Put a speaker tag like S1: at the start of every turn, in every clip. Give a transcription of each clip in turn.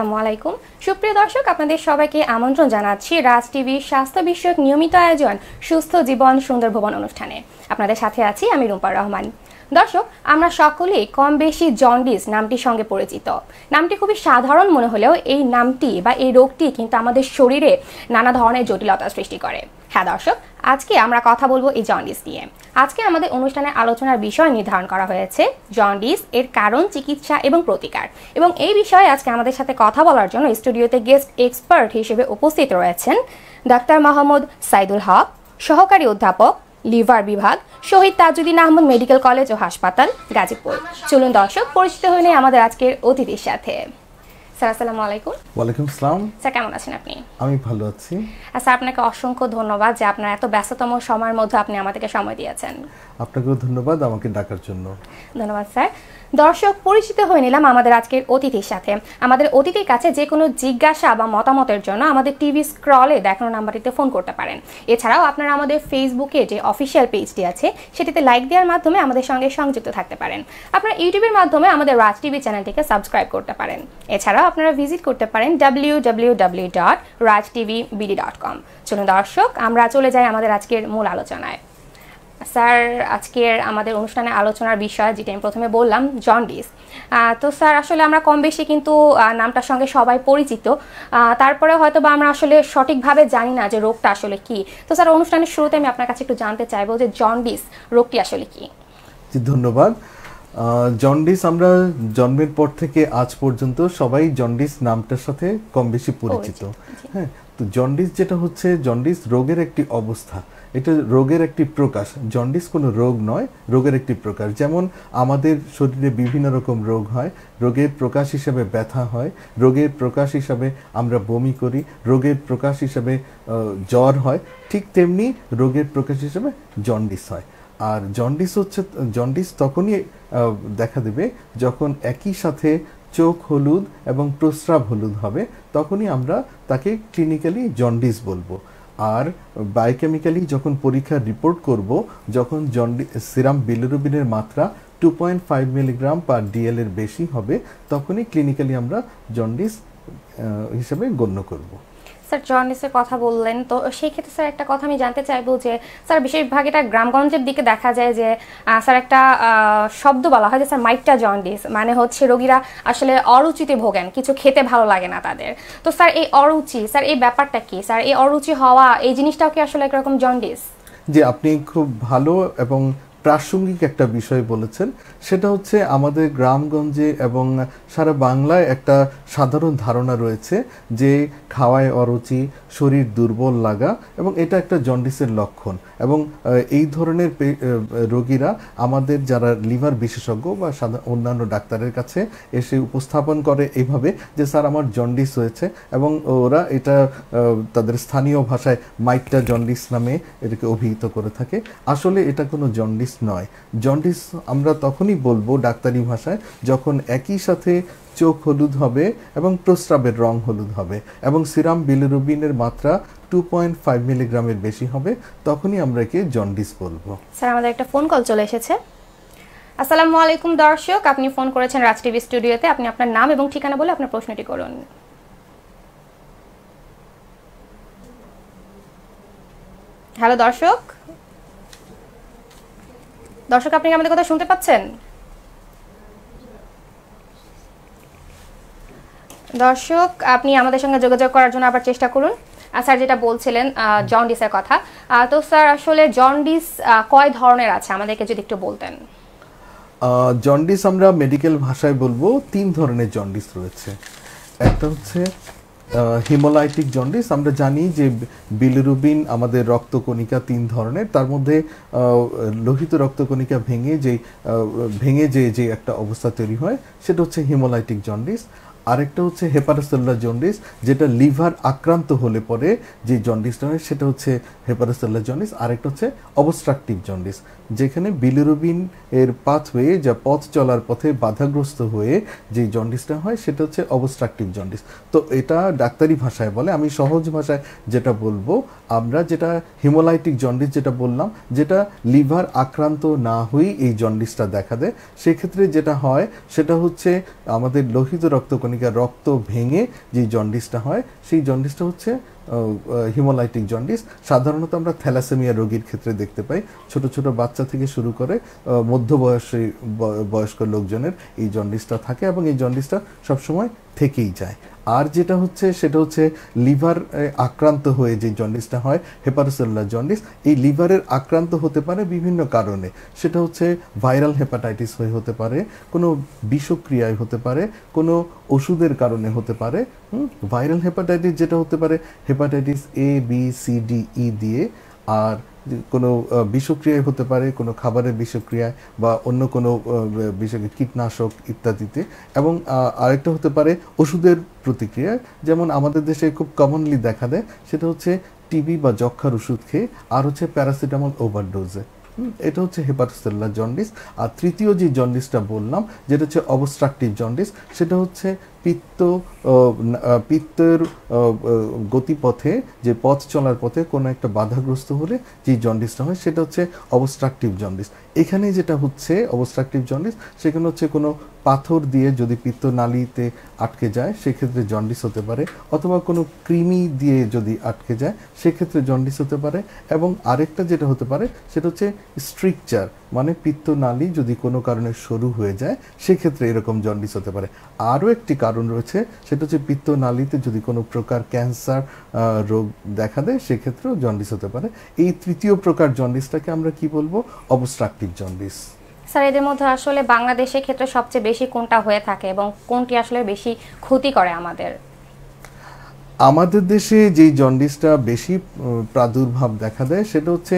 S1: আসসালামু আলাইকুম সুপ্রিয় দর্শক আপনাদের সবাইকে আমন্ত্রণ জানাচ্ছি রাজ টিভির স্বাস্থ্য বিষয়ক নিয়মিত আয়োজন সুস্থ জীবন সুন্দর ভবন অনুষ্ঠানে আপনাদের সাথে আছি আমি রুম্পা রহমান দর্শক আমরা সকলেই কম বেশি জন্ডিস নামটির সঙ্গে পরিচিত নামটি খুবই সাধারণ মনে হলেও এই নামটি বা এই রোগটি কিন্তু আমাদের শরীরে নানা ধরনের জটিলতা সৃষ্টি করে হ্যাঁ দর্শক আজকে আমরা কথা বলবো এই জন্ডিস নিয়ে আজকে আমাদের অনুষ্ঠানে আলোচনার বিষয় নির্ধারণ করা হয়েছে জন্ডিস এর কারণ চিকিৎসা এবং প্রতিকার এবং এই বিষয়ে আজকে আমাদের সাথে কথা বলার জন্য স্টুডিওতে গেস্ট এক্সপার্ট হিসেবে উপস্থিত রয়েছেন ডাক্তার মাহমুদ সাইদুল হক সহকারী অধ্যাপক লিভার বিভাগ শহীদ তাজুদ্দিন আহমদ মেডিকেল কলেজ ও হাসপাতাল গাজীপুর চলুন দর্শক পরিচিত হয়ে আমাদের আজকের অতিথির সাথে স্যার আসসালামু আলাইকুম
S2: ওয়ালাইকুম আসসালাম
S1: স্যার কেমন আছেন আপনি
S2: আমি ভালো আছি স্যার
S1: আচ্ছা, আপনাকে অসংখ্য ধন্যবাদ যে আপনার এত ব্যস্ততম সময়ের মধ্যে আপনি আমাদেরকে সময় দিয়েছেন
S2: আপনাকেও ধন্যবাদ আমাকে ডাকার জন্য
S1: ধন্যবাদ স্যার দর্শক পরিচিত হয়ে নিলাম আমাদের আজকের অতিথির সাথে আমাদের অতিথির কাছে যে কোনো জিজ্ঞাসা বা মতামতের জন্য আমাদের টিভি স্ক্রলে দেখানো নাম্বারটিতে ফোন করতে পারেন এছাড়াও আপনারা আমাদের ফেসবুকে যে অফিসিয়াল পেজটি আছে সেটিতে লাইক দেওয়ার মাধ্যমে আমাদের সঙ্গে সংযুক্ত থাকতে পারেন আপনারা ইউটিউবের মাধ্যমে আমাদের রাজ টিভি চ্যানেলটিকে সাবস্ক্রাইব করতে পারেন এছাড়াও আপনারা ভিজিট করতে পারেন W W W dot Raj TV BD dot com চলুন দর্শক আমরা চলে যাই আমাদের আজকের মূল আলোচনায় স্যার আজকের আমাদের অনুষ্ঠানে আলোচনার বিষয় যেটা আমি প্রথমে বললাম জন্ডিস তো স্যার আসলে আমরা কম বেশি কিন্তু নামটার সঙ্গে সবাই পরিচিত তারপরে হয়তো বা আমরা আসলে সঠিকভাবে জানি না যে রোগটা আসলে কি তো স্যার অনুষ্ঠানের শুরুতে আমি আপনার কাছে একটু জানতে চাইবো যে জন্ডিস রোগটি আসলে কি
S2: জি ধন্যবাদ জন্ডিস আমরা জন্মের পর থেকে আজ পর্যন্ত সবাই জন্ডিস নামটার সাথে কম বেশি পরিচিত হ্যাঁ তো জন্ডিস যেটা হচ্ছে জন্ডিস রোগের একটি অবস্থা এটা রোগের একটি প্রকাশ জন্ডিস কোনো রোগ নয় রোগের একটি প্রকাশ যেমন আমাদের শরীরে বিভিন্ন রকম রোগ হয় রোগের প্রকাশ হিসাবে ব্যথা হয় রোগের প্রকাশ হিসাবে আমরা বমি করি রোগের প্রকাশ হিসাবে জ্বর হয় ঠিক তেমনি রোগের প্রকাশ হিসাবে জন্ডিস হয় আর জন্ডিস হচ্ছে জন্ডিস তখনই দেখা দেবে যখন একই সাথে চোখ হলুদ এবং প্রস্রাব হলুদ হবে তখনই আমরা তাকে ক্লিনিক্যালি জন্ডিস বলবো আর বায়োকেমিক্যালি যখন পরীক্ষার রিপোর্ট করব যখন জন্ডি সিরাম বিলিরুবিনের মাত্রা two point five milligram per DL এর বেশি হবে তখনই ক্লিনিক্যালি আমরা জন্ডিস হিসেবে গণ্য করবো
S1: স্যার জর্নিসের কথা বললেন তো সেই ক্ষেত্রে স্যার একটা কথা আমি জানতে চাইবো যে স্যার বেশিরভাগ এটা গ্রামগঞ্জের দিকে দেখা যায় যে স্যার একটা শব্দ বলা হয় যে স্যার মাইকটা জন্ডিস মানে হচ্ছে রোগীরা আসলে অরুচিতে ভোগেন কিছু খেতে ভালো লাগে না তাদের তো স্যার এই অরুচি স্যার এই ব্যাপারটা কি স্যার এই অরুচি হওয়া এই জিনিসটাও কি আসলে একরকম জন্ডিস
S2: যে আপনি খুব ভালো এবং প্রাসঙ্গিক একটা বিষয় বলেছেন সেটা হচ্ছে আমাদের গ্রামগঞ্জে এবং সারা বাংলায় একটা সাধারণ ধারণা রয়েছে যে খাওয়ায় অরুচি শরীর দুর্বল লাগা এবং এটা একটা জন্ডিসের লক্ষণ এবং এই ধরনের রোগীরা আমাদের যারা লিভার বিশেষজ্ঞ বা অন্যান্য ডাক্তারের কাছে এসে উপস্থাপন করে এইভাবে যে স্যার আমার জন্ডিস হয়েছে এবং ওরা এটা তাদের স্থানীয় ভাষায় মাইটটা জন্ডিস নামে এটাকে অভিহিত করে থাকে আসলে এটা কোনো জন্ডিস জন্ডিস নয় জন্ডিস আমরা তখনই বলবো ডাক্তারি ভাষায় যখন একই সাথে চোখ হলুদ হবে এবং প্রস্রাবের রং হলুদ হবে এবং সিরাম বিলিরুবিনের মাত্রা টু পয়েন্ট ফাইভ মিলিগ্রামের বেশি হবে তখনই আমরা একে জন্ডিস বলবো
S1: স্যার আমাদের একটা ফোন কল চলে এসেছে আসসালামু আলাইকুম দর্শক আপনি ফোন করেছেন রাজ টিভি স্টুডিওতে আপনি আপনার নাম এবং ঠিকানা বলে আপনার প্রশ্নটি করুন হ্যালো দর্শক দর্শক আপনি আমাদের কথা শুনতে পাচ্ছেন দর্শক আপনি আমাদের সঙ্গে যোগাযোগ করার জন্য আবার চেষ্টা করুন স্যার যেটা বলছিলেন জন্ডিসের কথা তো স্যার আসলে জন্ডিস কয় ধরনের আছে আমাদেরকে যদি একটু বলতেন
S2: জন্ডিস আমরা মেডিকেল ভাষায় বলবো তিন ধরনের জন্ডিস রয়েছে একটা হচ্ছে হিমোলাইটিক জন্ডিস আমরা জানি যে বিলিরুবিন আমাদের রক্তকণিকা তিন ধরনের তার মধ্যে লোহিত রক্তকণিকা ভেঙে যে ভেঙে যে যে একটা অবস্থা তৈরি হয় সেটা হচ্ছে হিমোলাইটিক জন্ডিস আরেকটা হচ্ছে হেপারোসেলুলার জন্ডিস যেটা লিভার আক্রান্ত হলে পরে যে জন্ডিসটা হয় সেটা হচ্ছে হেপারোসেলুলার জন্ডিস আরেকটা হচ্ছে অবস্ট্রাকটিভ জন্ডিস যেখানে বিলিরুবিন এর পাথওয়ে যা পথ চলার পথে বাধাগ্রস্ত হয়ে যে জন্ডিসটা হয় সেটা হচ্ছে অবস্ট্রাকটিভ জন্ডিস তো এটা ডাক্তারি ভাষায় বলে আমি সহজ ভাষায় যেটা বলবো আমরা যেটা হিমোলাইটিক জন্ডিস যেটা বললাম যেটা লিভার আক্রান্ত না হয়েই এই জন্ডিসটা দেখা দেয় সেক্ষেত্রে যেটা হয় সেটা হচ্ছে আমাদের লোহিত রক্তকণিকা কণিকার রক্ত ভেঙে যে জন্ডিসটা হয় সেই জন্ডিসটা হচ্ছে হিমোলাইটিক জন্ডিস সাধারণত আমরা থ্যালাসেমিয়া রোগীর ক্ষেত্রে দেখতে পাই ছোট ছোট বাচ্চা থেকে শুরু করে মধ্যবয়সী বয়স্ক লোকজনের এই জন্ডিসটা থাকে এবং এই জন্ডিসটা সবসময় থেকেই যায় আর যেটা হচ্ছে সেটা হচ্ছে লিভার আক্রান্ত হয়ে যে জন্ডিসটা হয় হেপাটোসেলুলার জন্ডিস এই লিভারের আক্রান্ত হতে পারে বিভিন্ন কারণে সেটা হচ্ছে ভাইরাল হেপাটাইটিস হয়ে হতে পারে কোনো বিষক্রিয়ায় হতে পারে কোনো ওষুধের কারণে হতে পারে ভাইরাল হেপাটাইটিস যেটা হতে পারে hepatitis A B C D E দিয়ে আর কোনো বিষক্রিয়ায় হতে পারে কোনো খাবারের বিষক্রিয়ায় বা অন্য কোনো বিষয় কীটনাশক ইত্যাদিতে এবং আরেকটা হতে পারে ওষুধের প্রতিক্রিয়া যেমন আমাদের দেশে খুব কমনলি দেখা দেয় সেটা হচ্ছে টিবি বা যক্ষার ওষুধ খেয়ে আর হচ্ছে প্যারাসিটামল ওভারডোজে এটা হচ্ছে হেপাটোসেল্লার জন্ডিস আর তৃতীয় যে জন্ডিসটা বললাম যেটা হচ্ছে অবস্ট্রাকটিভ জন্ডিস সেটা হচ্ছে পিত্ত পিত্তের গতিপথে যে পথ চলার পথে কোনো একটা বাধাগ্রস্ত হলে যে জন্ডিসটা হয় সেটা হচ্ছে অবস্ট্রাকটিভ জন্ডিস এখানে যেটা হচ্ছে অবস্ট্রাকটিভ জন্ডিস সেখানে হচ্ছে কোনো পাথর দিয়ে যদি পিত্ত নালিতে আটকে যায় সেক্ষেত্রে জন্ডিস হতে পারে অথবা কোনো কৃমি দিয়ে যদি আটকে যায় সেক্ষেত্রে জন্ডিস হতে পারে এবং আরেকটা যেটা হতে পারে সেটা হচ্ছে স্ট্রিকচার মানে পিত্তনালি যদি কোনো কারণে সরু হয়ে যায় সেক্ষেত্রে এরকম জন্ডিস হতে পারে আরও একটি কারণ রয়েছে সেটা হচ্ছে পিত্তনালিতে যদি কোনো প্রকার ক্যান্সার রোগ দেখা দেয় সেক্ষেত্রেও জন্ডিস হতে পারে এই তৃতীয় প্রকার জন্ডিসটাকে আমরা কি বলবো অবস্ট্রাকটিভ জন্ডিস
S1: স্যার এদের মধ্যে আসলে বাংলাদেশের ক্ষেত্রে সবচেয়ে বেশি কোনটা হয়ে থাকে এবং কোনটি আসলে বেশি ক্ষতি করে আমাদের
S2: আমাদের দেশে যেই জন্ডিসটা বেশি প্রাদুর্ভাব দেখা দেয় সেটা হচ্ছে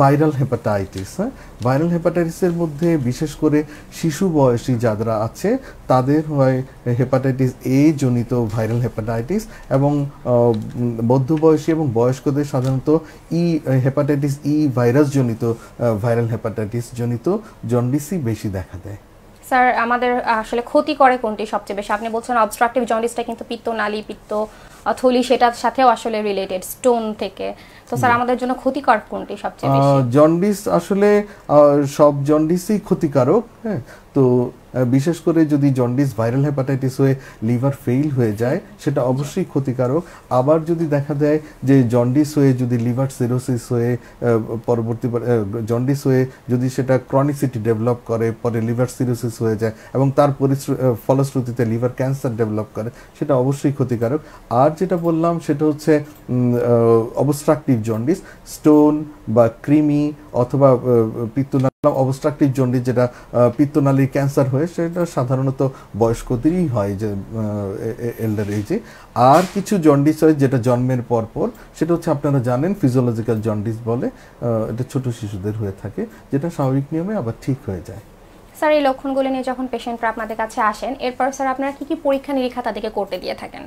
S2: ভাইরাল হেপাটাইটিস হ্যাঁ ভাইরাল হেপাটাইটিসের মধ্যে বিশেষ করে শিশু বয়সী যারা আছে তাদের হয় হেপাটাইটিস এ জনিত ভাইরাল হেপাটাইটিস এবং বয়সী এবং বয়স্কদের সাধারণত E e, hepatitis E e virus জনিত ভাইরাল হেপাটাইটিস জনিত জন্ডিসই বেশি দেখা দেয়
S1: স্যার আমাদের আসলে ক্ষতি করে কোনটি সবচেয়ে বেশি আপনি বলছেন অবস্ট্রাকটিভ জন্ডিসটা কিন্তু পিত্ত নালী পিত্ত থলি সেটার সাথেও আসলে রিলেটেড স্টোন থেকে তো স্যার আমাদের জন্য ক্ষতিকর কোনটি সবচেয়ে বেশি
S2: জন্ডিস আসলে সব জন্ডিসই ক্ষতিকারক হ্যাঁ তো বিশেষ করে যদি জন্ডিস ভাইরাল হেপাটাইটিস হয়ে লিভার ফেইল হয়ে যায় সেটা অবশ্যই ক্ষতিকারক আবার যদি দেখা দেয় যে জন্ডিস হয়ে যদি লিভার সিরোসিস হয়ে পরবর্তী জন্ডিস হয়ে যদি সেটা ক্রনিসিটি ডেভেলপ করে পরে লিভার সিরোসিস হয়ে যায় এবং তার ফলশ্রুতিতে লিভার ক্যান্সার ডেভেলপ করে সেটা অবশ্যই ক্ষতিকারক আর যেটা বললাম সেটা হচ্ছে অবস্ট্রাকটিভ জন্ডিস স্টোন বা ক্রিমি অথবা পিত্তনালী অবস্ট্রাকটিভ জন্ডিস যেটা পিত্তনালীর ক্যান্সার হয়ে হয় সেটা সাধারণত বয়স্কদেরই হয় যে এল্ডার এজে আর কিছু জন্ডিস হয় যেটা জন্মের পরপর সেটা হচ্ছে আপনারা জানেন ফিজিওলজিক্যাল জন্ডিস বলে এটা ছোট শিশুদের হয়ে থাকে যেটা স্বাভাবিক নিয়মে আবার ঠিক হয়ে যায়
S1: স্যার এই লক্ষণগুলো নিয়ে যখন পেশেন্টরা আপনাদের কাছে আসেন এরপর স্যার আপনারা কি কি পরীক্ষা নিরীক্ষা তাদেরকে করতে দিয়ে থাকেন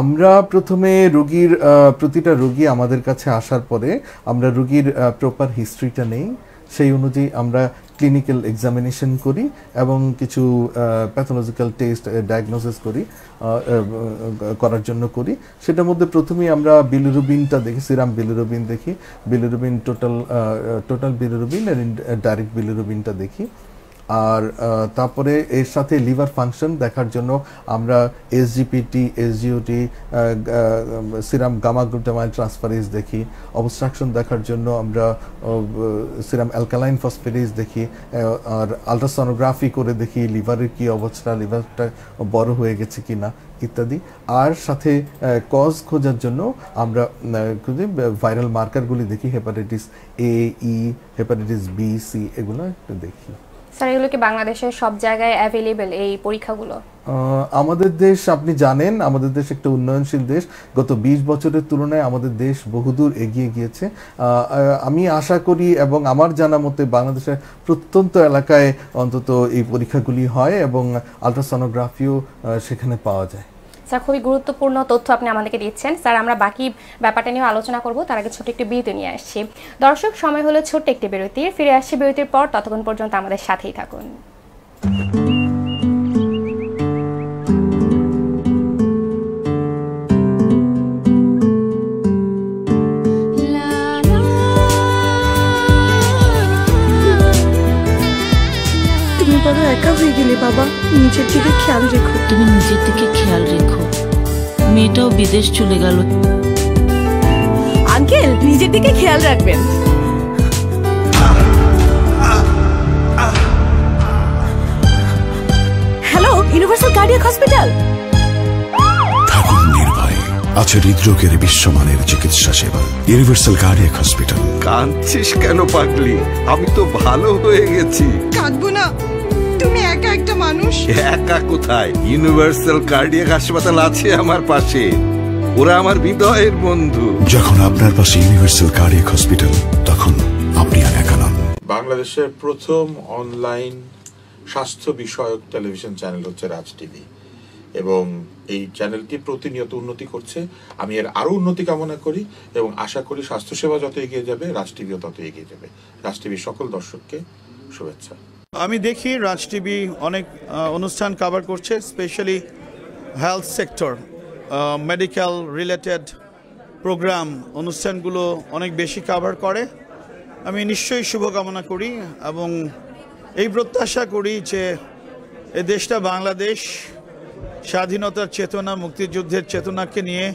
S2: আমরা প্রথমে রুগীর প্রতিটা রুগী আমাদের কাছে আসার পরে আমরা রুগীর প্রপার হিস্ট্রিটা নেই সেই অনুযায়ী আমরা ক্লিনিক্যাল এক্সামিনেশন করি এবং কিছু প্যাথোলজিক্যাল টেস্ট ডায়াগনোসিস করি করার জন্য করি সেটার মধ্যে প্রথমেই আমরা বিলিরুবিনটা দেখি সিরাম বিলিরুবিন দেখি bilirubin total total bilirubin direct বিলিরুবিনটা দেখি আর তারপরে এর সাথে লিভার ফাংশন দেখার জন্য আমরা SGPT SGOT serum gamma glutamyl transferase দেখি অবস্ট্রাকশন দেখার জন্য আমরা সিরাম অ্যালকালাইন ফসফেরেজ দেখি আর আলট্রাসনোগ্রাফি করে দেখি লিভারের কী অবস্থা লিভারটা বড় হয়ে গেছে কি না ইত্যাদি আর সাথে কজ খোঁজার জন্য আমরা ভাইরাল মার্কারগুলি দেখি hepatitis A E e, hepatitis B C এগুলো দেখি
S1: স্যার এগুলো কি বাংলাদেশের সব জায়গায় অ্যাভেলেবেল এই পরীক্ষাগুলো
S2: আমাদের দেশ আপনি জানেন আমাদের দেশ একটা উন্নয়নশীল দেশ গত ২০ বছরের তুলনায় আমাদের দেশ বহুদূর এগিয়ে গিয়েছে আমি আশা করি এবং আমার জানা মতে বাংলাদেশের প্রত্যন্ত এলাকায় অন্তত এই পরীক্ষাগুলি হয় এবং আলট্রাসনোগ্রাফিও সেখানে পাওয়া যায়
S1: স্যার খুবই গুরুত্বপূর্ণ তথ্য আপনি আমাদেরকে দিচ্ছেন স্যার আমরা বাকি ব্যাপারটা নিয়ে আলোচনা করব তার আগে ছোট্ট একটি বিরতি নিয়ে আসছি দর্শক সময় হলো ছোট্ট একটি বিরতি ফিরে আসছি বিরতির পর ততক্ষণ পর্যন্ত আমাদের সাথেই থাকুন
S2: বাবা নিজের দিকে খেয়াল রেখো তুমি নিজের দিকে খেয়াল রেখো মেয়েটাও বিদেশ চলে গেল আঙ্কেল নিজের দিকে খেয়াল রাখবেন
S1: হ্যালো ইউনিভার্সাল কার্ডিয়াক হসপিটাল
S2: থাকুন নির্ভয় আছে হৃদরোগের বিশ্বমানের চিকিৎসা সেবা ইউনিভার্সাল কার্ডিয়াক হসপিটাল কাঁদছিস কেন পাগলি আমি তো ভালো হয়ে গেছি কাঁদবো
S1: না তুমি একা একটা মানুষ
S2: একা কোথায় ইউনিভার্সাল কার্ডিয়াক হাসপাতাল আছে আমার পাশে ওরা আমার হৃদয়ের বন্ধু যখন আপনার পাশে ইউনিভার্সাল কার্ডিয়াক হসপিটাল তখন আপনি আর একা নন বাংলাদেশের প্রথম অনলাইন স্বাস্থ্য বিষয়ক টেলিভিশন চ্যানেল হচ্ছে রাজ টিভি এবং এই চ্যানেলটি প্রতিনিয়ত উন্নতি করছে আমি এর আরও উন্নতি কামনা করি এবং আশা করি স্বাস্থ্যসেবা যত এগিয়ে যাবে রাজ টিভিও তত এগিয়ে যাবে রাজ টিভির সকল দর্শককে শুভেচ্ছা আমি দেখি রাজ টিভি অনেক অনুষ্ঠান কাভার করছে specially health sector medical related program অনুষ্ঠানগুলো অনেক বেশি কাভার করে আমি নিশ্চয়ই শুভকামনা করি এবং এই প্রত্যাশা করি যে এ দেশটা বাংলাদেশ স্বাধীনতার চেতনা মুক্তিযুদ্ধের চেতনাকে নিয়ে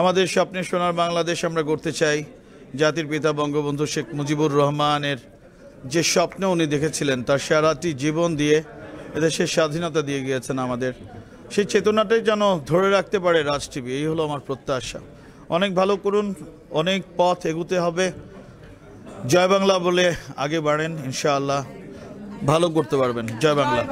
S2: আমাদের স্বপ্নে সোনার বাংলাদেশ আমরা করতে চাই জাতির পিতা বঙ্গবন্ধু শেখ মুজিবুর রহমানের যে স্বপ্ন উনি দেখেছিলেন তার সারাটি জীবন দিয়ে এদেশের স্বাধীনতা দিয়ে গিয়েছেন আমাদের সেই চেতনাটাই যেন ধরে রাখতে পারে রাজ টিভি এই হলো আমার প্রত্যাশা অনেক ভালো করুন অনেক পথ এগুতে হবে জয় বাংলা বলে আগে বাড়েন ইনশাআল্লাহ ভালো করতে পারবেন জয় বাংলা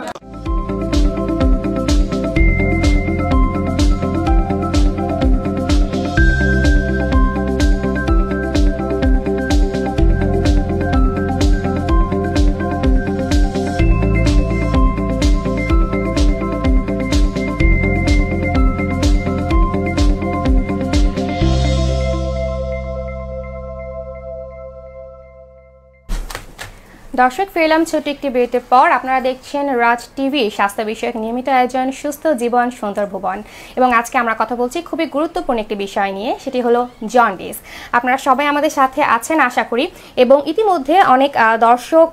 S1: দর্শক ফিরলাম ছোট একটি বিরতির পর আপনারা দেখছেন রাজ টিভি স্বাস্থ্য বিষয়ক নিয়মিত আয়োজন সুস্থ জীবন সুন্দর ভুবন এবং আজকে আমরা কথা বলছি খুবই গুরুত্বপূর্ণ একটি বিষয় নিয়ে সেটি হলো জন্ডিস আপনারা সবাই আমাদের সাথে আছেন আশা করি এবং ইতিমধ্যে অনেক দর্শক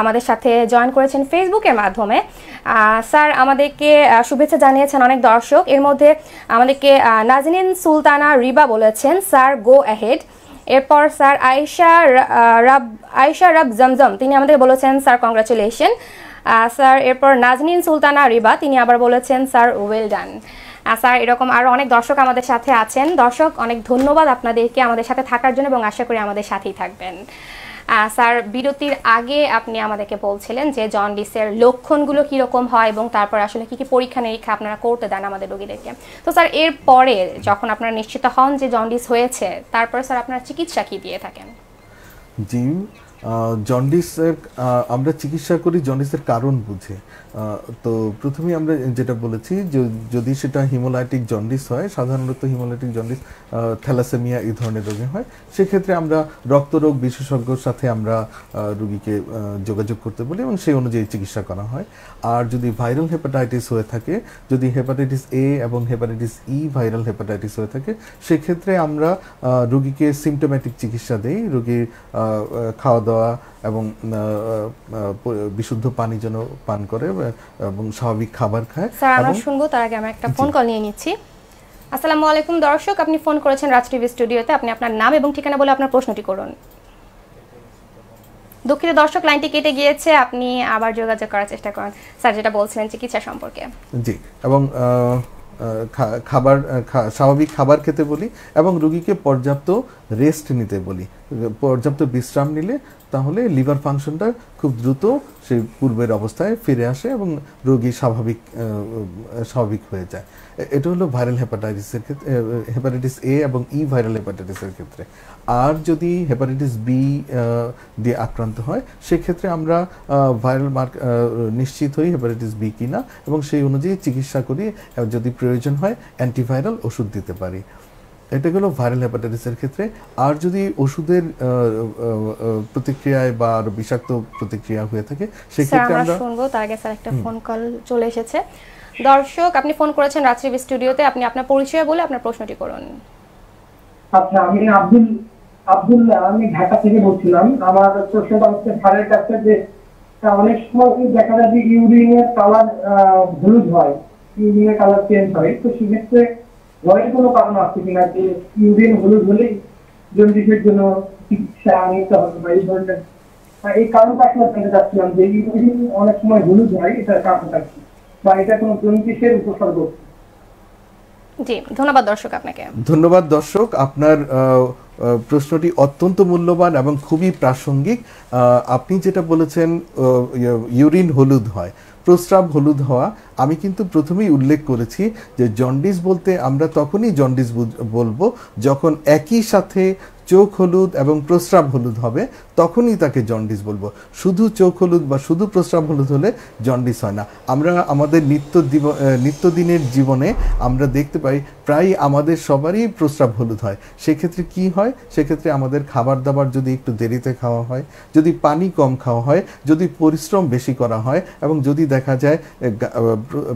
S1: আমাদের সাথে জয়েন করেছেন ফেসবুকের মাধ্যমে স্যার আমাদেরকে শুভেচ্ছা জানিয়েছেন অনেক দর্শক এর মধ্যে আমাদেরকে নাজিন সুলতানা রিবা বলেছেন স্যার গো অ্যাহেড এরপর স্যার আয়েশা রাব আয়েশা রাব জমজম তিনি আমাদের বলেছেন স্যার কংগ্রাচুলেশন স্যার এরপর নাজনিন সুলতানা রিবা তিনি আবার বলেছেন স্যার ওয়েল ডান স্যার এরকম আরও অনেক দর্শক আমাদের সাথে আছেন দর্শক অনেক ধন্যবাদ আপনাদেরকে আমাদের সাথে থাকার জন্য এবং আশা করি আমাদের সাথেই থাকবেন স্যার বিরতির আগে আপনি আমাদেরকে বলছিলেন যে জন্ডিসের লক্ষণগুলো কীরকম হয় এবং তারপর আসলে কি কি পরীক্ষা নিরীক্ষা আপনারা করতে দেন আমাদের রোগীদেরকে তো স্যার এর পরে যখন আপনারা নিশ্চিত হন যে জন্ডিস হয়েছে তারপর স্যার আপনারা চিকিৎসা কী দিয়ে থাকেন
S2: জি জন্ডিসের আমরা চিকিৎসা করি জন্ডিসের কারণ বুঝে তো প্রথমেই আমরা যেটা বলেছি যদি সেটা হিমোলাইটিক জন্ডিস হয় সাধারণত হিমোলাইটিক জন্ডিস থ্যালাসেমিয়া এই ধরনের রোগে হয় সেক্ষেত্রে আমরা রক্তরোগ বিশেষজ্ঞর সাথে আমরা রুগীকে যোগাযোগ করতে বলি এবং সেই অনুযায়ী চিকিৎসা করা হয় আর যদি ভাইরাল হেপাটাইটিস হয়ে থাকে যদি হেপাটাইটিস এ এবং hepatitis E e viral hepatitis হয়ে থাকে সেক্ষেত্রে আমরা রুগীকে সিমটোম্যাটিক চিকিৎসা দেই রুগীর খাওয়া দেওয়া এবং বিশুদ্ধ পানি যেন পান করে এবং স্বাভাবিক খাবার খায় স্যার আমরা
S1: শুনবো তার আগে আমরা একটা ফোন কল নিয়ে নিচ্ছি আসসালামু আলাইকুম দর্শক আপনি ফোন করেছেন রাজ টিভি স্টুডিওতে আপনি আপনার নাম এবং ঠিকানা বলে আপনার প্রশ্নটি করুন দুঃখিত দর্শক লাইনটি কেটে গিয়েছে আপনি আবার যোগাযোগ করার চেষ্টা করেন স্যার যেটা বলছিলেন চিকিৎসা সম্পর্কে
S2: জি এবং খাবার স্বাভাবিক খাবার খেতে বলি এবং রুগীকে পর্যাপ্ত রেস্ট নিতে বলি পর্যাপ্ত বিশ্রাম নিলে তাহলে লিভার ফাংশনটা খুব দ্রুত সেই পূর্বের অবস্থায় ফিরে আসে এবং রোগী স্বাভাবিক স্বাভাবিক হয়ে যায় এটা হলো ভাইরাল হেপাটাইটিসের ক্ষেত্রে হেপাটাইটিস এ এবং ই ভাইরাল হেপাটাইটিসের ক্ষেত্রে আর যদি হেপাটাইটিস বি দিয়ে আক্রান্ত হয় সেক্ষেত্রে আমরা ভাইরাল মার্ক নিশ্চিত হই হেপাটাইটিস বি কিনা এবং সেই অনুযায়ী চিকিৎসা করি যদি প্রয়োজন হয় অ্যান্টিভাইরাল ওষুধ দিতে পারি এটা গেল ভাইরাল হেপাটাইটিসের ক্ষেত্রে আর যদি ওষুধের প্রতিক্রিয়ায় বা বিষাক্ত প্রতিক্রিয়া হয়ে থাকে সেক্ষেত্রে আমরা শুনবো
S1: তার আগে স্যার একটা ফোন কল চলে এসেছে দর্শক আপনি ফোন করেছেন রাত্রি স্টুডিওতে আপনি আপনার পরিচয় বলে আপনার প্রশ্নটি করুন আচ্ছা আমি আব্দুল আব্দুল
S2: আমি ঢাকা থেকে বলছিলাম আমার প্রশ্নটা হচ্ছে ভাইরাল কাছে যে অনেক সময় কি দেখা যায় যে ইউরিনের কালার হলুদ হয় ইউরিনের কালার চেঞ্জ হয় তো
S1: সেক্ষেত্রে ভয়ের কোনো কারণ আছে কিনা যে ইউরিন হলুদ জন্ডিসের জন্য
S2: চিকিৎসা হবে বা এই ধরনের এই কারণটা আসলে জানতে চাচ্ছিলাম যে ইউরিন অনেক সময় হলুদ হয় বা এটা কোনো জন্ডিসের উপসর্গ
S1: জি ধন্যবাদ দর্শক আপনাকে
S2: ধন্যবাদ দর্শক আপনার প্রশ্নটি অত্যন্ত মূল্যবান এবং খুবই প্রাসঙ্গিক আপনি যেটা বলেছেন ইউরিন হলুদ হয় প্রস্রাব হলুদ হওয়া আমি কিন্তু প্রথমেই উল্লেখ করেছি যে জন্ডিস বলতে আমরা তখনই জন্ডিস বলবো যখন একই সাথে চোখ হলুদ এবং প্রস্রাব হলুদ হবে তখনই তাকে জন্ডিস বলবো শুধু চোখ হলুদ বা শুধু প্রস্রাব হলুদ হলে জন্ডিস হয় না আমরা আমাদের নিত্য দিব নিত্যদিনের জীবনে আমরা দেখতে পাই প্রায় আমাদের সবারই প্রস্রাব হলুদ হয় সেক্ষেত্রে কি হয় সেক্ষেত্রে আমাদের খাবার দাবার যদি একটু দেরিতে খাওয়া হয় যদি পানি কম খাওয়া হয় যদি পরিশ্রম বেশি করা হয় এবং যদি দেখা যায়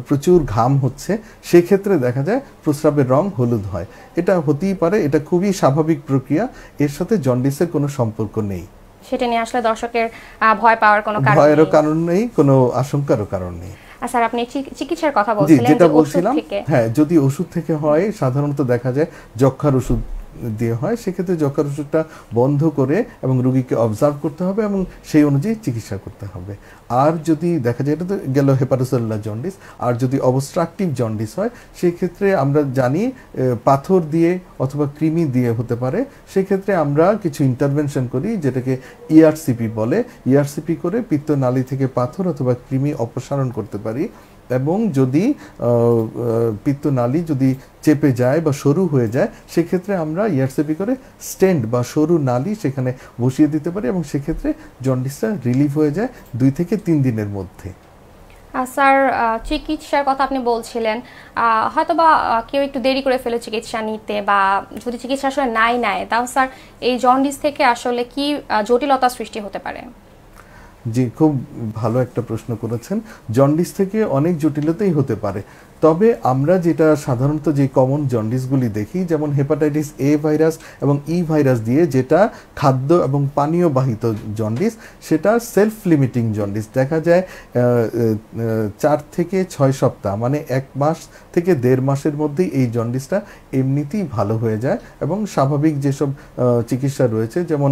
S2: প্রচুর ঘাম হচ্ছে সেক্ষেত্রে দেখা যায় প্রস্রাবের রং হলুদ হয় এটা হতেই পারে এটা খুবই স্বাভাবিক প্রক্রিয়া এর সাথে জন্ডিসের কোনো সম্পর্ক নেই
S1: সেটা নিয়ে আসলে দর্শকের ভয় পাওয়ার কোনো কারণ ভয়েরও
S2: কারণ নেই কোনো আশঙ্কারও কারণ নেই
S1: স্যার আপনি চিকিৎসার কথা বলছিলেন যেটা বলছিলাম
S2: হ্যাঁ যদি ওষুধ থেকে হয় সাধারণত দেখা যায় যক্ষার ওষুধ দিয়ে হয় সেক্ষেত্রে যক্ষার ওষুধটা বন্ধ করে এবং রুগীকে অবজার্ভ করতে হবে এবং সেই অনুযায়ী চিকিৎসা করতে হবে আর যদি দেখা যায় এটা তো গেল হেপাটোসেলুলার জন্ডিস আর যদি অবস্ট্রাকটিভ জন্ডিস হয় সেক্ষেত্রে আমরা জানি পাথর দিয়ে অথবা কৃমি দিয়ে হতে পারে সেক্ষেত্রে আমরা কিছু ইন্টারভেনশন করি যেটাকে ইআরসিপি e বলে ইআরসিপি e করে পিত্তনালী থেকে পাথর অথবা কৃমি অপসারণ করতে পারি এবং যদি পিত্তনালী যদি চেপে যায় বা সরু হয়ে যায় সেক্ষেত্রে আমরা ইয়ারসেপি করে স্ট্যান্ড বা সরু নালি সেখানে বসিয়ে দিতে পারি এবং সেক্ষেত্রে জন্ডিসটা রিলিভ হয়ে যায় দুই থেকে তিন দিনের মধ্যে
S1: স্যার চিকিৎসার কথা আপনি বলছিলেন হয়তো বা কেউ একটু দেরি করে ফেলে চিকিৎসা নিতে বা যদি চিকিৎসা আসলে নাই নেয় তাও স্যার এই জন্ডিস থেকে আসলে কি জটিলতা সৃষ্টি হতে পারে
S2: যে খুব ভালো একটা প্রশ্ন করেছেন জন্ডিস থেকে অনেক জটিলতাই হতে পারে তবে আমরা যেটা সাধারণত যে কমন জন্ডিসগুলি দেখি যেমন হেপাটাইটিস এ ভাইরাস এবং ই e ভাইরাস দিয়ে যেটা খাদ্য এবং পানীয় বাহিত জন্ডিস সেটা সেলফ লিমিটিং জন্ডিস দেখা যায় চার থেকে ছয় সপ্তাহ মানে এক মাস থেকে দেড় মাসের মধ্যেই এই জন্ডিসটা এমনিতেই ভালো হয়ে যায় এবং স্বাভাবিক যেসব চিকিৎসা রয়েছে যেমন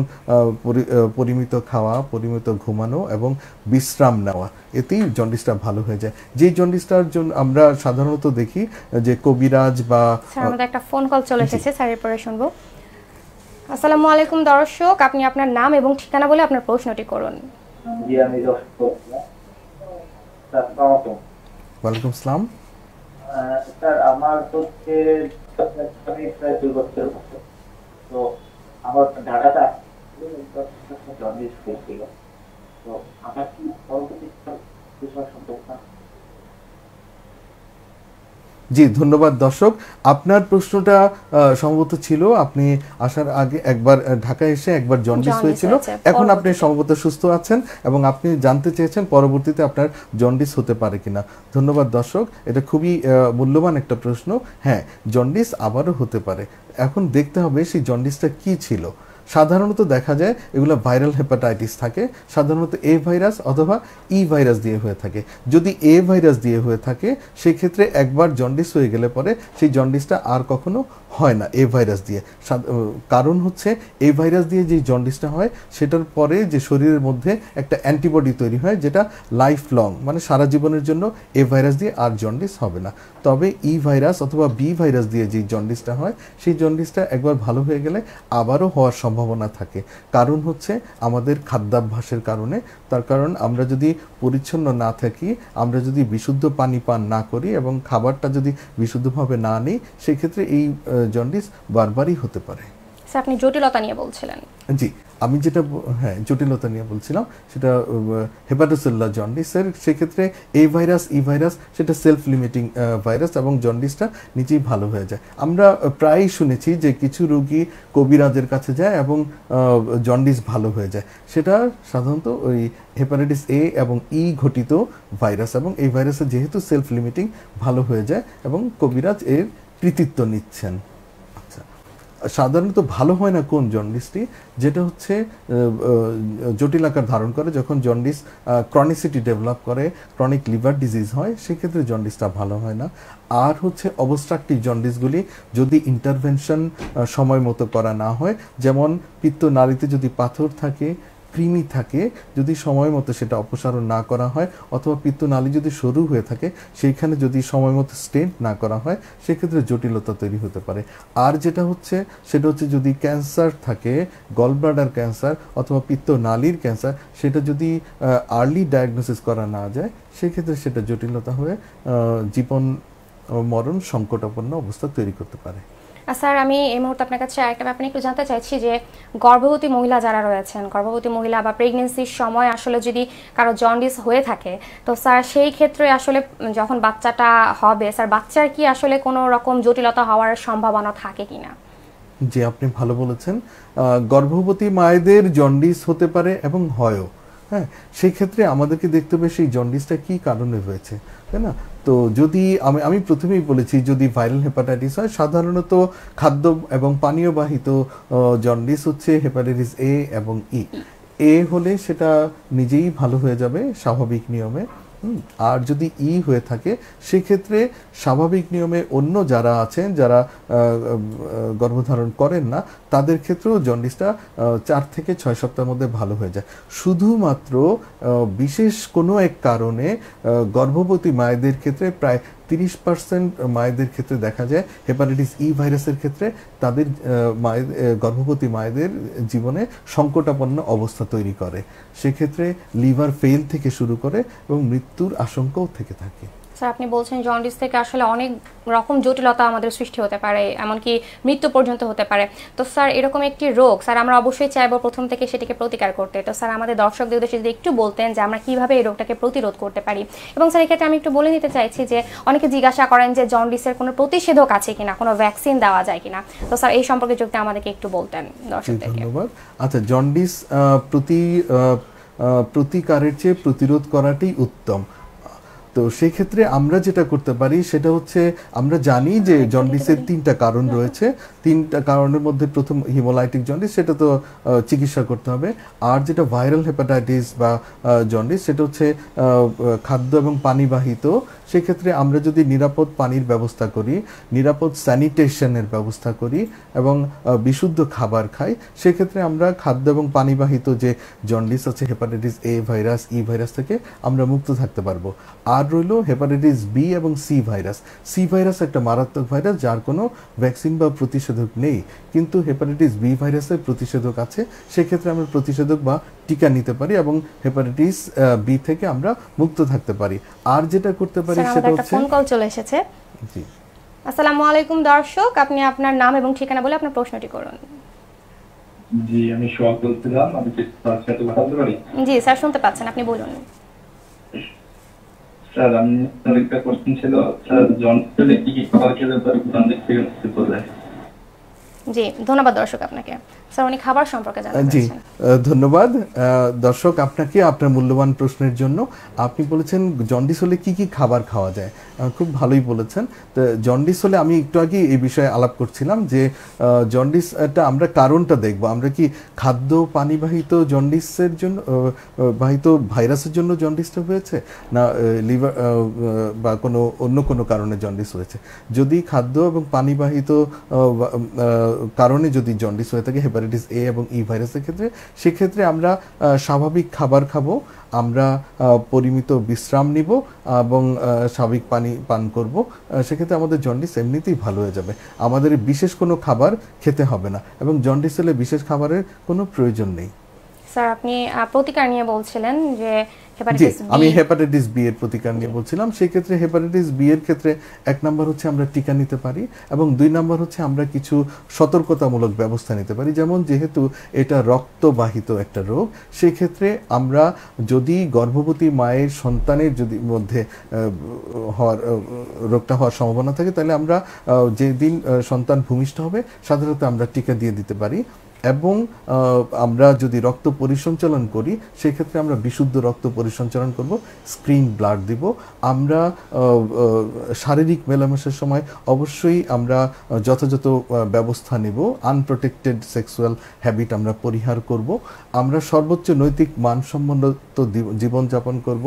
S2: পরিমিত খাওয়া পরিমিত ঘুমানো এবং বিশ্রাম নেওয়া এতেই জন্ডিসটা ভালো হয়ে যায় যেই জন্ডিসটার জন্য আমরা সাধারণ সাধারণত দেখি যে কবিরাজ বা আমাদের
S1: একটা ফোন কল চলে এসেছে স্যার এরপরে শুনবো আসসালামু আলাইকুম দর্শক আপনি আপনার নাম এবং ঠিকানা বলে আপনার প্রশ্নটি করুন
S2: জি আমি ওয়ালাইকুম আসসালাম স্যার আমার হচ্ছে আমি প্রায় দুই বছর তো আমার ঢাকাটা জন্ডিস হয়েছিল তো আমার কি পরবর্তী জি ধন্যবাদ দর্শক আপনার প্রশ্নটা সম্ভবত ছিল আপনি আসার আগে একবার ঢাকা এসে একবার জন্ডিস হয়েছিল এখন আপনি সম্ভবত সুস্থ আছেন এবং আপনি জানতে চেয়েছেন পরবর্তীতে আপনার জন্ডিস হতে পারে কিনা ধন্যবাদ দর্শক এটা খুবই মূল্যবান একটা প্রশ্ন হ্যাঁ জন্ডিস আবারও হতে পারে এখন দেখতে হবে সেই জন্ডিসটা কি ছিল সাধারণত দেখা যায় এগুলো ভাইরাল হেপাটাইটিস থাকে সাধারণত এ ভাইরাস অথবা ই ভাইরাস দিয়ে হয়ে থাকে যদি এ ভাইরাস দিয়ে হয়ে থাকে সেক্ষেত্রে একবার জন্ডিস হয়ে গেলে পরে সেই জন্ডিসটা আর কখনো হয় না এ ভাইরাস দিয়ে কারণ হচ্ছে এ ভাইরাস দিয়ে যে জন্ডিসটা হয় সেটার পরে যে শরীরের মধ্যে একটা অ্যান্টিবডি তৈরি হয় যেটা লাইফ লং মানে সারা জীবনের জন্য এ ভাইরাস দিয়ে আর জন্ডিস হবে না তবে ই ভাইরাস অথবা বি ভাইরাস দিয়ে যে জন্ডিসটা হয় সেই জন্ডিসটা একবার ভালো হয়ে গেলে আবারও হওয়ার সম্ভব সম্ভাবনা থাকে কারণ হচ্ছে আমাদের খাদ্যাভ্যাসের কারণে তার কারণ আমরা যদি পরিচ্ছন্ন না থাকি আমরা যদি বিশুদ্ধ পানি পান না করি এবং খাবারটা যদি বিশুদ্ধভাবে না নিই সেক্ষেত্রে এই জন্ডিস বারবারই হতে পারে
S1: আপনি জটিলতা নিয়ে বলছিলেন
S2: জি আমি যেটা হ্যাঁ জটিলতা নিয়ে বলছিলাম সেটা হেপাটোসেল্লার জন্ডিসের সেক্ষেত্রে এই ভাইরাস ই ভাইরাস সেটা সেলফ লিমিটিং ভাইরাস এবং জন্ডিসটা নিজেই ভালো হয়ে যায় আমরা প্রায়ই শুনেছি যে কিছু রোগী কবিরাজের কাছে যায় এবং জন্ডিস ভালো হয়ে যায় সেটা সাধারণত ওই হেপাটাইটিস এ এবং ই ঘটিত ভাইরাস এবং এই ভাইরাসের যেহেতু সেলফ লিমিটিং ভালো হয়ে যায় এবং কবিরাজ এর কৃতিত্ব নিচ্ছেন সাধারণত ভালো হয় না কোন জন্ডিসটি যেটা হচ্ছে জটিল আকার ধারণ করে যখন জন্ডিস ক্রনিসিটি ডেভেলপ করে ক্রনিক লিভার ডিজিজ হয় সেক্ষেত্রে জন্ডিসটা ভালো হয় না আর হচ্ছে অবস্ট্রাকটিভ জন্ডিসগুলি যদি ইন্টারভেনশন সময় মতো করা না হয় যেমন পিত্ত নারীতে যদি পাথর থাকে কৃমি থাকে যদি সময় মতো সেটা অপসারণ না করা হয় অথবা পিত্তনালী যদি সরু হয়ে থাকে সেইখানে যদি সময় মতো স্টেন্ট না করা হয় সেক্ষেত্রে জটিলতা তৈরি হতে পারে আর যেটা হচ্ছে সেটা হচ্ছে যদি ক্যান্সার থাকে গলব্লাডার ক্যান্সার অথবা পিত্তনালীর ক্যান্সার সেটা যদি আর্লি ডায়াগনোসিস করা না যায় সেক্ষেত্রে সেটা জটিলতা হয়ে জীবন মরণ সংকটাপন্ন অবস্থা তৈরি করতে পারে
S1: স্যার আমি এই মুহূর্তে আপনার কাছে একটা ব্যাপারে একটু জানতে চাইছি যে গর্ভবতী মহিলা যারা রয়েছেন গর্ভবতী মহিলা বা প্রেগনেন্সির সময় আসলে যদি কারো জন্ডিস হয়ে থাকে তো স্যার সেই ক্ষেত্রে আসলে যখন বাচ্চাটা হবে স্যার বাচ্চার কি আসলে কোনো রকম জটিলতা হওয়ার সম্ভাবনা থাকে কি না
S2: যে আপনি ভালো বলেছেন গর্ভবতী মায়েদের জন্ডিস হতে পারে এবং হয়ও হ্যাঁ সেই ক্ষেত্রে আমাদেরকে দেখতে হবে সেই জন্ডিসটা কী কারণে হয়েছে তাই না তো যদি আমি আমি প্রথমেই বলেছি যদি ভাইরাল হেপাটাইটিস হয় সাধারণত খাদ্য এবং পানীয়বাহিত জন্ডিস হচ্ছে হেপাটাইটিস এ এবং ই e। এ হলে সেটা নিজেই ভালো হয়ে যাবে স্বাভাবিক নিয়মে আর যদি ই e হয়ে থাকে সেক্ষেত্রে স্বাভাবিক নিয়মে অন্য যারা আছেন যারা গর্ভধারণ করেন না তাদের ক্ষেত্রেও জন্ডিসটা চার থেকে ছয় সপ্তাহের মধ্যে ভালো হয়ে যায় শুধুমাত্র বিশেষ কোনো এক কারণে গর্ভবতী মায়েদের ক্ষেত্রে প্রায় তিরিশ পার্সেন্ট মায়েদের ক্ষেত্রে দেখা যায় হেপাটাইটিস ই ভাইরাসের ক্ষেত্রে তাদের মায়ে গর্ভবতী মায়েদের জীবনে সংকটাপন্ন অবস্থা তৈরি করে সেক্ষেত্রে লিভার ফেল থেকে শুরু করে এবং মৃত্যুর আশঙ্কাও থেকে থাকে
S1: স্যার আপনি বলছেন জন্ডিস থেকে আসলে অনেক রকম জটিলতা আমাদের সৃষ্টি হতে পারে এমনকি মৃত্যু পর্যন্ত হতে পারে তো স্যার এরকম একটি রোগ স্যার আমরা অবশ্যই চাইবো প্রথম থেকে সেটিকে প্রতিকার করতে তো স্যার আমাদের দর্শকদের উদ্দেশ্যে যদি একটু বলতেন যে আমরা কিভাবে এই রোগটাকে প্রতিরোধ করতে পারি এবং স্যার এক্ষেত্রে আমি একটু বলে নিতে চাইছি যে অনেকে জিজ্ঞাসা করেন যে জন্ডিসের কোনো প্রতিষেধক আছে কিনা কোনো ভ্যাকসিন দেওয়া যায় কিনা তো স্যার এই সম্পর্কে যদি আমাদেরকে একটু বলতেন
S2: ধন্যবাদ আচ্ছা জন্ডিস প্রতি প্রতিকারের চেয়ে প্রতিরোধ করাটাই উত্তম তো সেক্ষেত্রে আমরা যেটা করতে পারি সেটা হচ্ছে আমরা জানি যে জন্ডিসের তিনটা কারণ রয়েছে তিনটা কারণের মধ্যে প্রথম হিমোলাইটিক জন্ডিস সেটা তো চিকিৎসা করতে হবে আর যেটা ভাইরাল হেপাটাইটিস বা জন্ডিস সেটা হচ্ছে খাদ্য এবং পানিবাহিত সেক্ষেত্রে আমরা যদি নিরাপদ পানির ব্যবস্থা করি নিরাপদ স্যানিটেশনের ব্যবস্থা করি এবং বিশুদ্ধ খাবার খাই সেক্ষেত্রে আমরা খাদ্য এবং পানিবাহিত যে জন্ডিস আছে hepatitis A virus E virus থেকে আমরা মুক্ত থাকতে পারবো আর রইল হেপাটাইটিস বি এবং সি ভাইরাস সি ভাইরাস একটা মারাত্মক ভাইরাস যার কোনো ভ্যাকসিন বা প্রতিষেধক নেই কিন্তু হেপাটাইটিস বি ভাইরাসের প্রতিষেধক আছে সেক্ষেত্রে আমরা প্রতিষেধক বা টিকা নিতে পারি এবং হেপাটাইটিস বি থেকে আমরা মুক্ত থাকতে পারি আর যেটা করতে পারি সেটা হচ্ছে ফোন
S1: কল চলে এসেছে জি আসসালামু আলাইকুম দর্শক আপনি আপনার নাম এবং ঠিকানা বলে আপনার প্রশ্নটি করুন
S2: জি আমি সোহাগ বলছিলাম আমি কি স্যার সাথে কথা বলতে পারি
S1: জি স্যার শুনতে পাচ্ছেন আপনি বলুন
S2: স্যার আমি একটা কোশ্চেন ছিল স্যার জন্সটনে কি কি খাবার খেলে তার প্রাণ দেখতে বলে
S1: জি ধন্যবাদ দর্শক আপনাকে স্যার উনি খাবার সম্পর্কে জি
S2: ধন্যবাদ দর্শক আপনাকে আপনার মূল্যবান প্রশ্নের জন্য আপনি বলেছেন জন্ডিস হলে কি কি খাবার খাওয়া যায় খুব ভালোই বলেছেন তো জন্ডিস হলে আমি একটু আগে এই বিষয়ে আলাপ করছিলাম যে জন্ডিসটা আমরা কারণটা দেখব আমরা কি খাদ্য পানিবাহিত জন্ডিসের জন্য বাহিত ভাইরাসের জন্য জন্ডিসটা হয়েছে না লিভার বা কোনো অন্য কোনো কারণে জন্ডিস হয়েছে যদি খাদ্য এবং পানিবাহিত কারণে যদি জন্ডিস হয়ে থাকে হেপাটাইটিস এ এবং ই e ভাইরাসের ক্ষেত্রে সেক্ষেত্রে আমরা স্বাভাবিক খাবার খাবো আমরা পরিমিত বিশ্রাম নিব এবং স্বাভাবিক পানি পান করব সেক্ষেত্রে আমাদের জন্ডিস এমনিতেই ভালো হয়ে যাবে আমাদের বিশেষ কোনো খাবার খেতে হবে না এবং জন্ডিস হলে বিশেষ খাবারের কোনো প্রয়োজন নেই
S1: স্যার আপনি প্রতিকার নিয়ে বলছিলেন যে আমি
S2: হেপাটাইটিস বি এর প্রতিকার নিয়ে বলছিলাম সেই ক্ষেত্রে হেপাটাইটিস বি এর ক্ষেত্রে এক নাম্বার হচ্ছে আমরা টিকা নিতে পারি এবং দুই নাম্বার হচ্ছে আমরা কিছু সতর্কতামূলক ব্যবস্থা নিতে পারি যেমন যেহেতু এটা রক্তবাহিত একটা রোগ সেই ক্ষেত্রে আমরা যদি গর্ভবতী মায়ের সন্তানের যদি মধ্যে হওয়ার রোগটা হওয়ার সম্ভাবনা থাকে তাহলে আমরা যেদিন সন্তান ভূমিষ্ঠ হবে সাধারণত আমরা টিকা দিয়ে দিতে পারি এবং আমরা যদি রক্ত পরিসঞ্চালন করি সেক্ষেত্রে আমরা বিশুদ্ধ রক্ত পরিসঞ্চালন করব স্ক্রিন ব্লাড দিব আমরা শারীরিক মেলামেশার সময় অবশ্যই আমরা যথাযথ ব্যবস্থা নেব আনপ্রোটেক্টেড সেক্সুয়াল হ্যাবিট আমরা পরিহার করব আমরা সর্বোচ্চ নৈতিক মানসম্মত জীবনযাপন করব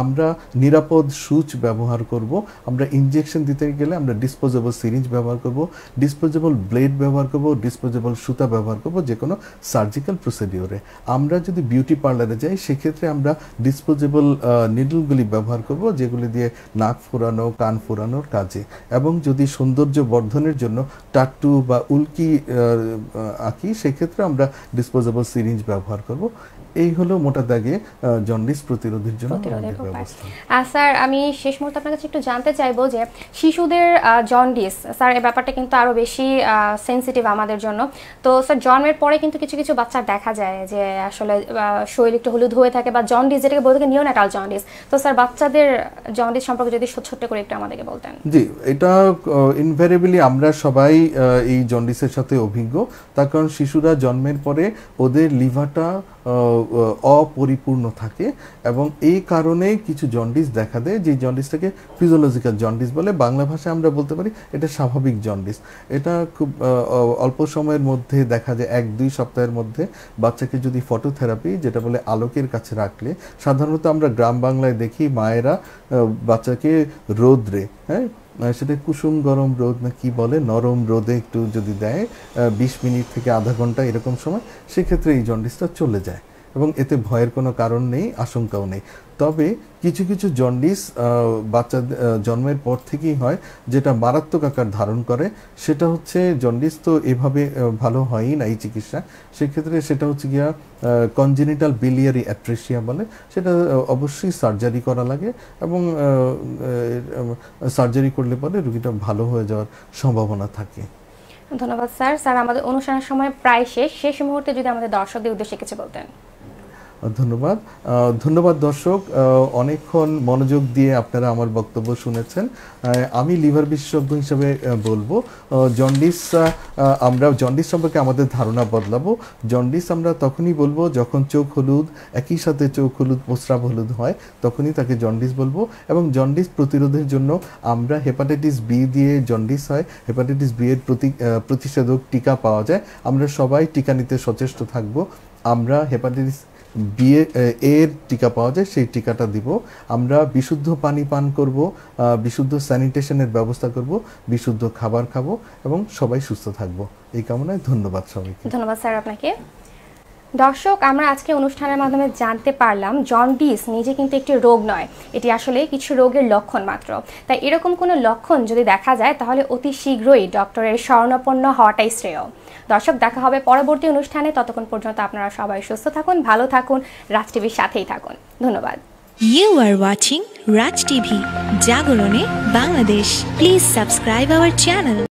S2: আমরা নিরাপদ সূচ ব্যবহার করব আমরা ইঞ্জেকশন দিতে গেলে আমরা ডিসপোজেবল সিরিঞ্জ ব্যবহার করব ডিসপোজেবল ব্লেড ব্যবহার করব ডিসপোজেবল সুতা ব্যবহার করব করব যে কোনো সার্জিক্যাল প্রসিডিওরে আমরা যদি বিউটি পার্লারে যাই সেক্ষেত্রে আমরা ডিসপোজেবল নিডলগুলি ব্যবহার করব যেগুলি দিয়ে নাক ফোরানো কান ফোরানোর কাজে এবং যদি সৌন্দর্য বর্ধনের জন্য টাট্টু বা উল্কি আঁকি সেক্ষেত্রে আমরা ডিসপোজেবল সিরিঞ্জ ব্যবহার করব এই হলো মোটা দাগে জন্ডিস প্রতিরোধের জন্য
S1: স্যার আমি শেষ মুহূর্তে আপনার কাছে একটু জানতে চাইবো যে শিশুদের জন্ডিস স্যার এই ব্যাপারটা কিন্তু আরো বেশি সেন্সিটিভ আমাদের জন্য তো স্যার জন্ম জন্মের পরে কিন্তু কিছু কিছু বাচ্চার দেখা যায় যে আসলে শরীর একটু হলুদ হয়ে থাকে বা জন্ডিস যেটাকে বলতে থাকে নিওনাটাল জন্ডিস তো স্যার বাচ্চাদের জন্ডিস সম্পর্কে যদি ছোট্ট করে একটু আমাদেরকে বলতেন
S2: জি এটা ইনভেরিয়েবলি আমরা সবাই এই জন্ডিসের সাথে অভিজ্ঞ তার কারণ শিশুরা জন্মের পরে ওদের লিভারটা অপরিপূর্ণ থাকে এবং এই কারণে কিছু জন্ডিস দেখা দেয় যে জন্ডিসটাকে ফিজিওলজিক্যাল জন্ডিস বলে বাংলা ভাষায় আমরা বলতে পারি এটা স্বাভাবিক জন্ডিস এটা খুব অল্প সময়ের মধ্যে দেখা যায় এক দুই সপ্তাহের মধ্যে বাচ্চাকে যদি ফটোথেরাপি যেটা বলে আলোকের কাছে রাখলে সাধারণত আমরা গ্রাম বাংলায় দেখি মায়েরা বাচ্চাকে রোদ্রে হ্যাঁ সেটা কুসুম গরম রোদ না কি বলে নরম রোদে একটু যদি দেয় বিশ মিনিট থেকে আধা ঘন্টা এরকম সময় সেক্ষেত্রে এই জন্ডিসটা চলে যায় এবং এতে ভয়ের কোনো কারণ নেই আশঙ্কাও নেই তবে কিছু কিছু জন্ডিস বাচ্চা জন্মের পর থেকেই হয় যেটা মারাত্মক আকার ধারণ করে সেটা হচ্ছে জন্ডিস তো এভাবে ভালো হয়ই না এই চিকিৎসা সেক্ষেত্রে সেটা হচ্ছে গিয়া কনজেনিটাল বিলিয়ারি অ্যাট্রেশিয়া বলে সেটা অবশ্যই সার্জারি করা লাগে এবং সার্জারি করলে পরে রুগীটা ভালো হয়ে যাওয়ার সম্ভাবনা থাকে
S1: ধন্যবাদ স্যার স্যার আমাদের অনুষ্ঠানের সময় প্রায় শেষ শেষ মুহূর্তে যদি আমাদের দর্শকদের উদ্দেশ্যে কিছু বলতেন
S2: ধন্যবাদ ধন্যবাদ দর্শক অনেকক্ষণ মনোযোগ দিয়ে আপনারা আমার বক্তব্য শুনেছেন আমি লিভার বিশেষজ্ঞ হিসেবে বলবো জন্ডিস আমরা জন্ডিস সম্পর্কে আমাদের ধারণা বদলাবো জন্ডিস আমরা তখনই বলবো যখন চোখ হলুদ একই সাথে চোখ হলুদ প্রস্রাব হলুদ হয় তখনই তাকে জন্ডিস বলবো এবং জন্ডিস প্রতিরোধের জন্য আমরা হেপাটাইটিস বি দিয়ে জন্ডিস হয় হেপাটাইটিস বি এর প্রতি প্রতিষেধক টিকা পাওয়া যায় আমরা সবাই টিকা নিতে সচেষ্ট থাকবো আমরা হেপাটাইটিস বিয়ে এর টিকা পাওয়া যায় সেই টিকাটা দিব আমরা বিশুদ্ধ পানি পান করব বিশুদ্ধ স্যানিটেশনের ব্যবস্থা করব বিশুদ্ধ খাবার খাবো এবং সবাই সুস্থ থাকবো এই কামনায় ধন্যবাদ সবাইকে
S1: ধন্যবাদ স্যার আপনাকে দর্শক আমরা আজকে অনুষ্ঠানের মাধ্যমে জানতে পারলাম জন্ডিস নিজে কিন্তু একটি রোগ নয় এটি আসলে কিছু রোগের লক্ষণ মাত্র তাই এরকম কোনো লক্ষণ যদি দেখা যায় তাহলে অতি শীঘ্রই ডক্টরের শরণাপন্ন হওয়াটাই শ্রেয় দর্শক দেখা হবে পরবর্তী অনুষ্ঠানে ততক্ষণ পর্যন্ত আপনারা সবাই সুস্থ থাকুন ভালো থাকুন রাজ টিভির সাথেই থাকুন ধন্যবাদ you are watching Raj TV জাগরণে Bangladesh please subscribe our channel